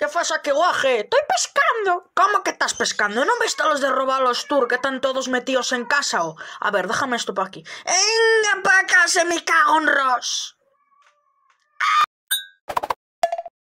¿Qué pasa, que guaje? ¡Estoy pescando! ¿Cómo que estás pescando? ¿No me está los de robar los tours que están todos metidos en casa o? A ver, déjame esto para aquí. ¡Venga para casa, mi cagón